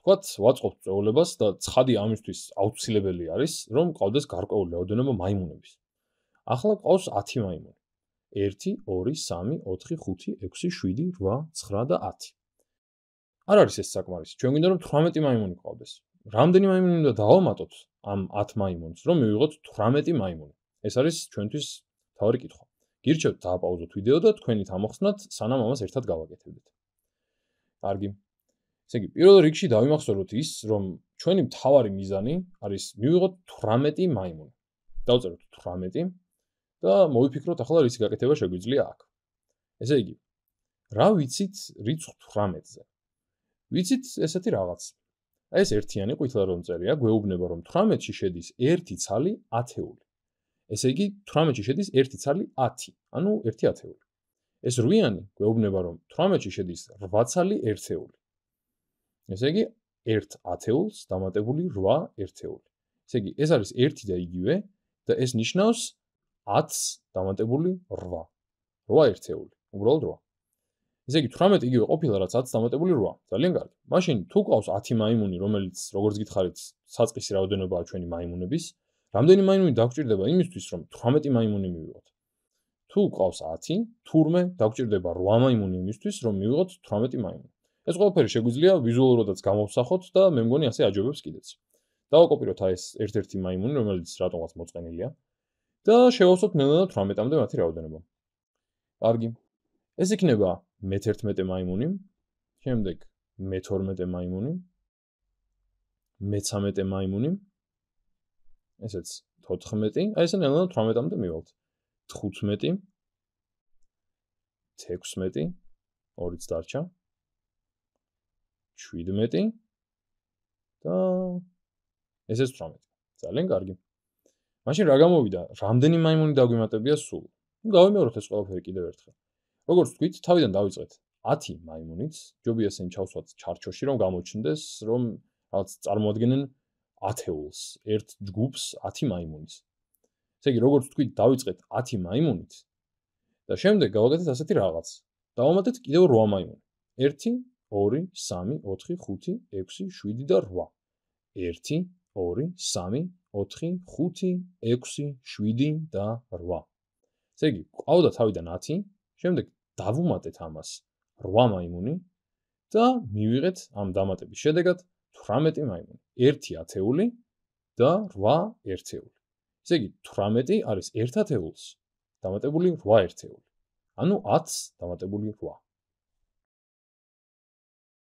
თქვათ, ვაწყობ წეულებას და ცხადი ამისთვის აუცილებელი არის, რომ ყავდეს გარკვეული რაოდენობა მაიმუნების. ახლა ყავს 10 მაიმუნი. 1, 2, 3, 4, 5, 6, 7, 8, 9 და 10. არ არის ეს საკმარისი. ჩვენ გვინდა რომ 18 მაიმუნი ყავდეს. რამდენი მაიმუნი უნდა დავამატოთ ამ 10 მაიმუნს, რომ მივიღოთ 18 მაიმუნი? ეს არის ჩვენთვის თავი კითხვა. გირჩევთ დააპაუზოთ ვიდეო და თქვენით ამოხსნათ, სანამ ამას ერთად გავაკეთებდით. კარგი ესე იგი, პირველ რიგში დავიმახსოვროთ ის, რომ ჩვენი მთავარი მიზანი არის მივიღოთ 18 მაიმუნი. დავწეროთ 18 და მოვიფიქროთ ახლა რისი გაკეთება შეგვიძლია აქ. ესე იგი, რა ვიცით რიცხვ 18-ზე? ვიცით ესეთი რაღაც. აი ეს ერთიანი ყითლა რომ წერია, გვეუბნება რომ 18-ში შედის 1 ცალი 10-ული. ესე იგი 18-ში შედის 1 ცალი 10, ანუ 1 10-ული. ეს 8-იანი გვეუბნება რომ 18-ში შედის 8 ცალი 1-ული. ესე იგი 1 ათეულს დამატებული 8 ერთეული. ესე იგი ეს არის 1 და იგივე და ეს ნიშნავს 10-ს დამატებული 8. 8 ერთეული, უბრალოდ 8. ესე იგი 18 იგივე ყოფილა რაც 10-ს დამატებული 8. ძალიან კარგი. მაშინ თუ ყავს 10 მაიმუნი, რომელიც როგორც გითხარით, საწყისი რაოდენობაა ჩვენი მაიმუნების, რამდენი მაიმუნი დაგჭირდება იმისთვის, რომ 18 მაიმუნი მივიღოთ? თუ ყავს 10, თურმე დაგჭირდება 8 მაიმუნი იმისთვის, რომ მივიღოთ 18 მაიმუნი. ეს ყველაფერი შეგვიძლია ვიზუალურადაც გამოვსახოთ და მე მგონი ასე აჯობებს კიდეც. დავაკოპიროთ აი ეს ერთ-ერთი მაიმუნი, რომელიც რატომღაც მოწყენილია და შევავსოთ ნელ-ნელა 18-ამდე მათი რაოდენობა. კარგი. ეს იქნება მე-11 მაიმუნი, შემდეგ მე-12 მაიმუნი, მე-13 მაიმუნი. ესეც 14, აი ესე ნელ-ნელა 18-ამდე მივალთ. 15 16 ორიც დარჩა 17 17 და ესეც 18. ძალიან კარგი. მაშინ რა გამოვიდა? რამდენი მაიმუნი დაგვიმატებია სულ? ნუ გავიმეოროთ ეს ყველაფერი კიდევ ერთხელ. როგორც თქვით, თავიდან დავიწყეთ 10 მაიმუნით. ჯობია ესენი ჩავსვათ ჩარჩოში, რომ გამოჩნდეს, რომ რაღაც წარმოადგენენ ათეულს, ერთ ჯგუფს 10 მაიმუნის. ესე იგი, როგორც თქვით, დავიწყეთ 10 მაიმუნით და შემდეგ გავაკეთეთ ასეთი რაღაც. დავამატეთ კიდევ 8 მაიმუნი. 1, 2, 3, 4, 5, 6, 7, 8, 9, 10, 11, 12, 13, 14, 15, 16, 17, 18, 19, 20, 21, 22, 23, 24, 25, 26, 27, 28, 29, 30, 31, 32, 33, 34, 35, 36, 37, 38, 39, 40, 41, 42, 43, 44, 45, 46, 47, 48, 49, 50, 51, 52, 53, 54, 55, 56, 57, 58, 59, 60, 61, 62, 63, 64, 65, 66, 67, 68, 69, 70, 71, 72, 73, 74, 75, 76, 77, 78, 79, 80, 81, 82, 83, 84, 85, 86, 87, 88, 89, 90, 91, 92, 93, 94, 95, 96, 97, 98, 99, 100, 101, 102, 103, 104, 105, 106, 107, 108, 109, 1 და 8. ესე იგი, ყავდა თავიდან 10, შემდეგ დავუმატეთ ამას 8 მაიმუნი და მივიღეთ ამ დამატების შედეგად 18 მაიმუნი. 1 ათეული და 8 ერთეული. ესე იგი, 18 არის 1 ათეულს დამატებული 8 ერთეული. ანუ 10 დამატებული 8.